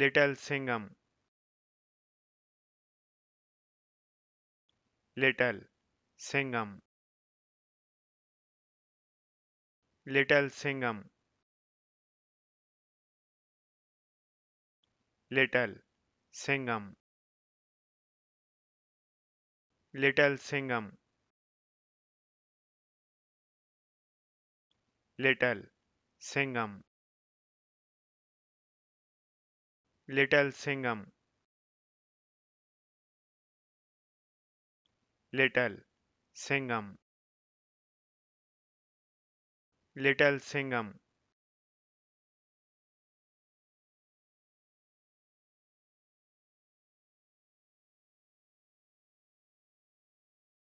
little singham little singham little singham little singham little singham little singham Little Singham Little Singham Little Singham